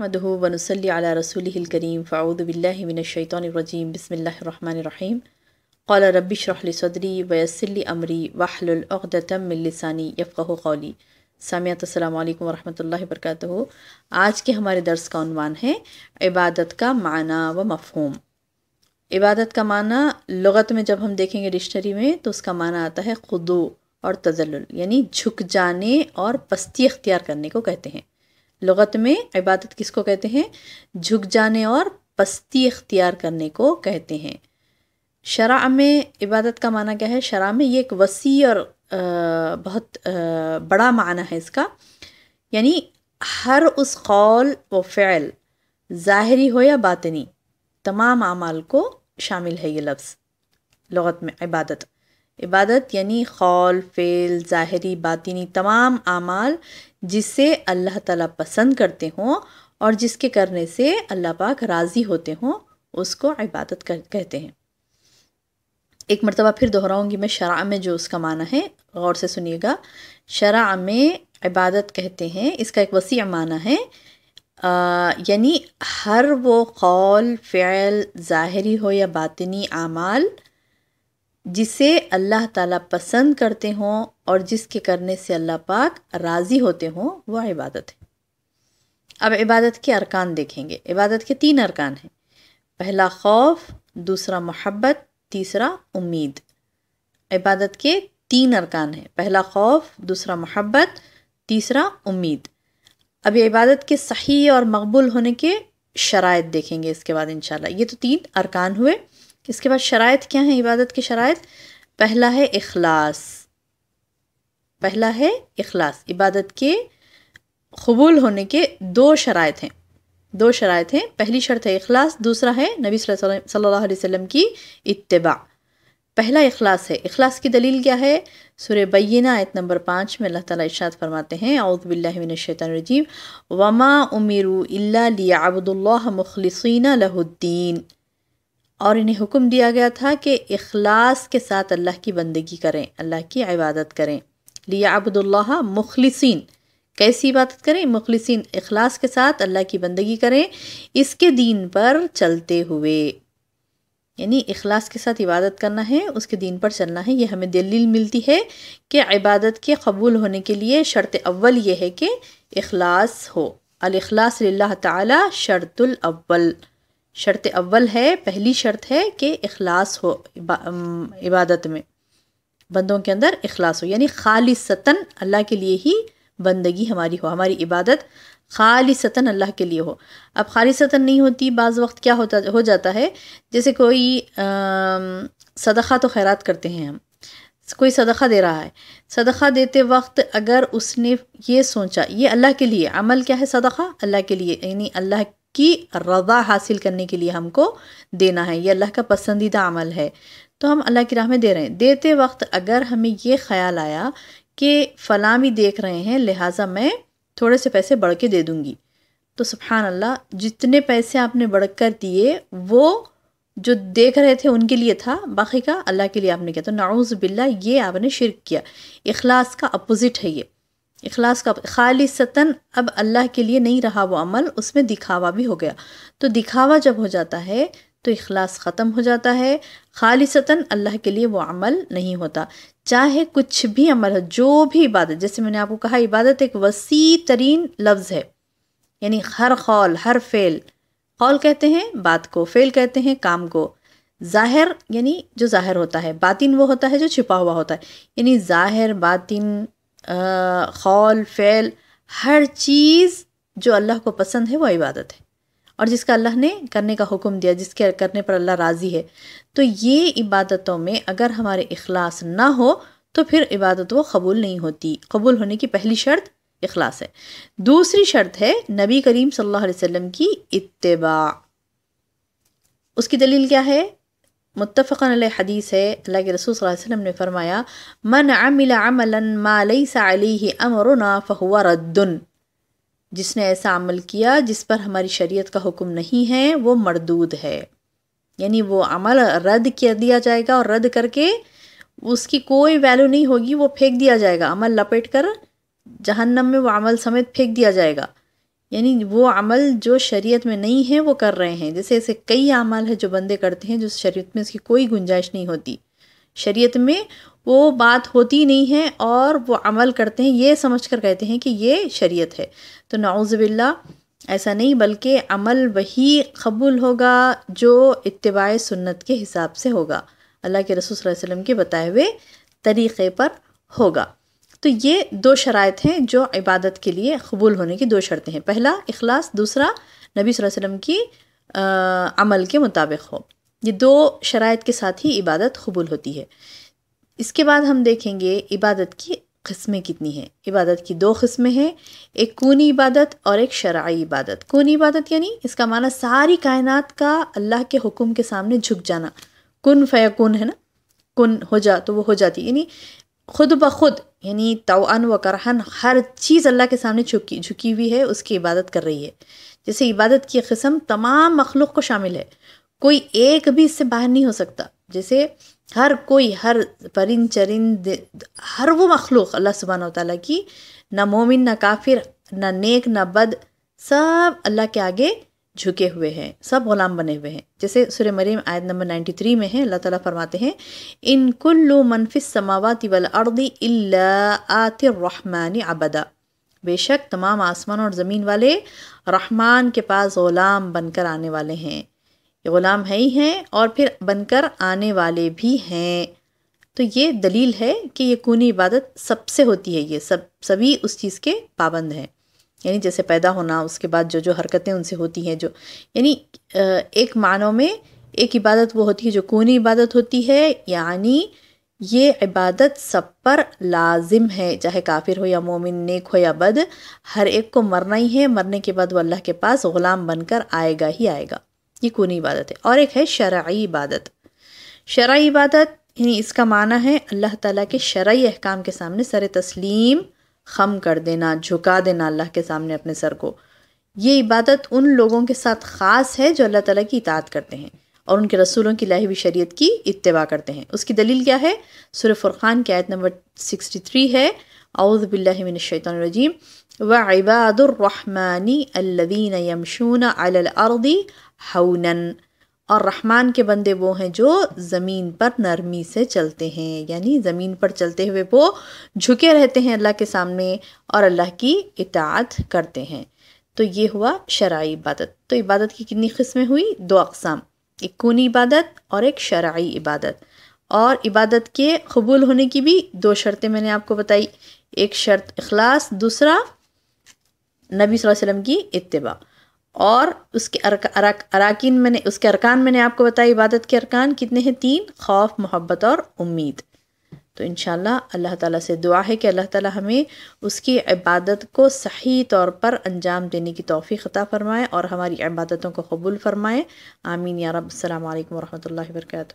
नहमदनसली अला रसूलकरीम फ़ाउदबिल्लिमिनशैतरजीम बसमीम कौल रबिशरहल सदरी वयसली अमरी वाहलतमिलसानी यफ़ कौली सामियात अल्लाम वरहमल वर्क आज के हमारे दर्स का अनवान है इबादत का माना व मफहम इबादत का माना लगत में जब हम देखेंगे डिक्शनरी में तो उसका माना आता है खुदो और तजल यानी झुक जाने और पस्ती अख्तियार करने को कहते हैं लगत में इबादत किसको कहते हैं झुक जाने और पस्ती इख्तियार करने को कहते हैं शरा में इबादत का माना क्या है शरा में ये एक वसी और आ, बहुत आ, बड़ा माना है इसका यानी हर उस कौल व फ़ैल ज़ाहरी हो या बातनी तमाम अमाल को शामिल है ये लफ्ज़ लगत में इबादत इबादत यानी खौल फेल ज़ाहरी बातिनी तमाम आमाल जिससे अल्लाह ताला पसंद करते हों और जिसके करने से अल्लाह पाक राज़ी होते हों उसको इबादत कर कहते हैं एक मरतबा फिर दोहराऊंगी मैं शरा में जो उसका माना है गौर से सुनिएगा शरा में इबादत कहते हैं इसका एक वसी माना है यानी हर वो कौल फ़ैल ज़ाहरी हो या बातनी आमाल जिसे अल्लाह ताला पसंद करते हों और जिसके करने से अल्लाह पाक राज़ी होते हों वह इबादत है अब इबादत के अरकान देखेंगे इबादत के तीन अरकान हैं पहला खौफ दूसरा मोहब्बत तीसरा उम्मीद इबादत के तीन अरकान हैं पहला खौफ दूसरा मोहब्बत तीसरा उम्मीद अब ये इबादत के सही और मकबूल होने के शराइ देखेंगे इसके बाद इन ये तो तीन अरकान हुए इसके बाद शरात क्या है इबादत की शरात पहला है अखलास पहला है अखलास इबादत के कबूल होने के दो शरात हैं दो शरात हैं पहली शर्त है अखलास दूसरा है नबी सल्लल्लाहु अलैहि वसल्लम की इतबा पहला अखलास है अखलास की दलील क्या है सुर बैना आयत नंबर पाँच में अल्लाह ताला इशात फरमाते हैं अउदबिल्लिनशैतरजीम वमा उमिर अबदुल्ला मुखलसिन लहुद्दीन और इन्हें हुक्म दिया गया था कि अखलास के साथ अल्लाह की बंदगी करें अल्लाह की इबादत करें लिया अब्दुल्ला मुखलसिन कैसी इबादत करें मुखलसिन अखलास के साथ अल्लाह की बंदगी करें इसके दीन पर चलते हुए यानी अखलास के साथ इबादत करना है उसके दीन पर चलना है ये हमें दलील मिलती है कि इबादत के कबूल होने के लिए शर्त अव्वल यह है कि अखलास हो अखलास ला शर्तुल अव्वल शर्त अव्वल है पहली शर्त है कि अखलास हो इबादत में बंदों के अंदर अखलास हो यानी खाली अल्लाह के लिए ही बंदगी हमारी हो हमारी इबादत खाली अल्लाह के लिए हो अब खाली नहीं होती बाज़ वक्त क्या होता हो जाता है जैसे कोई सदक़ा तो खैरत करते हैं हम कोई सदक़ा दे रहा है सदका देते वक्त अगर उसने ये सोचा ये अल्लाह के लिए अमल क्या है सदक़ा अल्लाह के लिए यानी अल्लाह की रज़ा हासिल करने के लिए हमको देना है ये अल्लाह का पसंदीदा अमल है तो हम अल्लाह की राह में दे रहे हैं देते वक्त अगर हमें ये ख्याल आया कि फ़लाँ भी देख रहे हैं लिहाजा मैं थोड़े से पैसे बढ़ के दे दूँगी तो सुबहान अल्लाह जितने पैसे आपने बढ़ कर दिए वो जो देख रहे थे उनके लिए था बाकी का अल्लाह के लिए आपने किया तो नाउज़ बिल्ला ये आपने शिरक किया इखलास का अपोज़िट है ये इखलास का खालिसतन अब अल्लाह के लिए नहीं रहा वो अमल उसमें दिखावा भी हो गया तो दिखावा जब हो जाता है तो इखलास ख़त्म हो जाता है खालिसतन अल्लाह के लिए वो अमल नहीं होता चाहे कुछ भी अमल हो जो भी इबादत जैसे मैंने आपको कहा इबादत एक वसी तरीन लफ्ज़ है यानी हर खौल हर फेल खौल कहते हैं बात को फेल कहते हैं काम को ज़ाहिर यानी जो ज़ाहिर होता है बातिन वो होता है जो छिपा हुआ होता है यानी ज़ाहिर बातिन खौल फ़ैल हर चीज़ जो अल्लाह को पसंद है वो इबादत है और जिसका अल्लाह ने करने का हुक्म दिया जिसके करने पर अल्लाह राज़ी है तो ये इबादतों में अगर हमारे अखलास ना हो तो फिर इबादत वो कबूल नहीं होती कबूल होने की पहली शर्त अखलास है दूसरी शर्त है नबी करीम सल्लल्लाहु अलैहि वसल्लम की इत्तेबा उसकी दलील क्या है मुतफ़न अलैह हदीस है अल्लाह के रसूल सल्लल्लाहु अलैहि वसल्लम ने फरमाया मन अमिल अमलन मालई सलीह अमरना फ़हुआ रद्दन जिसने ऐसा अमल किया जिस पर हमारी शरीयत का हुक्म नहीं है वो मरदूद है यानी वो अमल रद्द कर दिया जाएगा और रद्द करके उसकी कोई वैल्यू नहीं होगी वो फेंक दिया जाएगा अमल लपेट कर जहन्नम में वो अमल समेत फेंक दिया जाएगा यानी वो अमल जो शरीयत में नहीं है वो कर रहे हैं जैसे ऐसे कई अमल है जो बंदे करते हैं जो शरीयत में इसकी कोई गुंजाइश नहीं होती शरीयत में वो बात होती नहीं है और वो अमल करते हैं ये समझ कर कहते हैं कि ये शरीयत है तो नाउज़बिल्ला ऐसा नहीं बल्कि अमल वही कबूल होगा जो इतबा सुन्नत के हिसाब से होगा अल्लाह के रसूल वसम के बताए हुए तरीक़े पर होगा तो ये दो शरात हैं जो इबादत के लिए कबूल होने की दो शर्तें हैं पहला अखलास दूसरा नबी वसम की आ, अमल के मुताबिक हो ये दो शरात के साथ ही इबादत कबूल होती है इसके बाद हम देखेंगे इबादत की कस्में कितनी हैं इबादत की दो कस्में हैं एक कूनी इबादत और एक शराई इबादत कूनी इबादत यानी इसका माना सारी कायनात का अल्लाह के हुक्म के सामने झुक जाना कन फ़यकुन है ना कन हो जा तो वो हो जाती यानी खुद ब खुद यानी तवान व करहन हर चीज़ अल्लाह के सामने झुकी झुकी हुई है उसकी इबादत कर रही है जैसे इबादत की कस्म तमाम मखलूक को शामिल है कोई एक भी इससे बाहर नहीं हो सकता जैसे हर कोई हर परिंद चरिंद हर वो मखलूक अल्लाह सुबहान तला की ना मोमिन ना काफिर ना नेक ना बद सब अल्लाह के आगे झुके हुए हैं सब गुलाम बने हुए हैं जैसे सुर मरीम आयत नंबर 93 में है अल्लाह ताला फरमाते हैं इन कुल्लु मनफिस समावती वल अर्दी इल्ला आतिर्रहमानी अबदा बेशक तमाम आसमान और ज़मीन वाले रहमान के पास ग़ुलाम बनकर आने वाले हैं ये ग़ुलाम है ही हैं और फिर बनकर आने वाले भी हैं तो ये दलील है कि ये कूनी इबादत सबसे होती है ये सब सभी उस चीज़ के पाबंद हैं यानी जैसे पैदा होना उसके बाद जो जो हरकतें उनसे होती हैं जो यानी एक मानों में एक इबादत वो होती है जो कोनी इबादत होती है यानी ये इबादत सब पर लाजिम है चाहे काफिर हो या मोमिन नेक हो या बद हर एक को मरना ही है मरने के बाद वो अल्लाह के पास ग़ुलाम बनकर आएगा ही आएगा ये कोनी इबादत है और एक है शराई इबादत शरा इबादत यानी इसका माना है अल्लाह ताला के शरा अहकाम के सामने सर तस्लीम खम कर देना झुका देना अल्लाह के सामने अपने सर को ये इबादत उन लोगों के साथ ख़ास है जो अल्लाह ताला की इतात करते हैं और उनके रसूलों की लाहवी शरीयत की इतवा करते हैं उसकी दलील क्या है सुर फुरक़ान की आयत नंबर सिक्सटी थ्री है अउज़बिल्लिमिनशैतरजीम व इबादुररहमानी अल्लवीन यमशून अलअर्दी हौनन और रहमान के बंदे वो हैं जो ज़मीन पर नरमी से चलते हैं यानी ज़मीन पर चलते हुए वो झुके रहते हैं अल्लाह के सामने और अल्लाह की इतात करते हैं तो ये हुआ शरा इबादत तो इबादत की कितनी कस्में हुई दो अकसाम एक कूनी इबादत और एक शराइ इबादत और इबादत के कबूल होने की भी दो शर्तें मैंने आपको बताई एक शर्त अखलास दूसरा नबी वसल्लम की इतबा और उसके अरक अरकान मैंने उसके अरकान मैंने आपको बताया इबादत के अरकान कितने हैं तीन खौफ मोहब्बत और उम्मीद तो इन अल्लाह ताला से दुआ है कि अल्लाह ताला हमें उसकी इबादत को सही तौर पर अंजाम देने की तोफ़ी खता फ़रमाएँ और हमारी इबादतों को कबूल फ़रमाएँ आमीन या रब अल्लाम वरहमल वर्का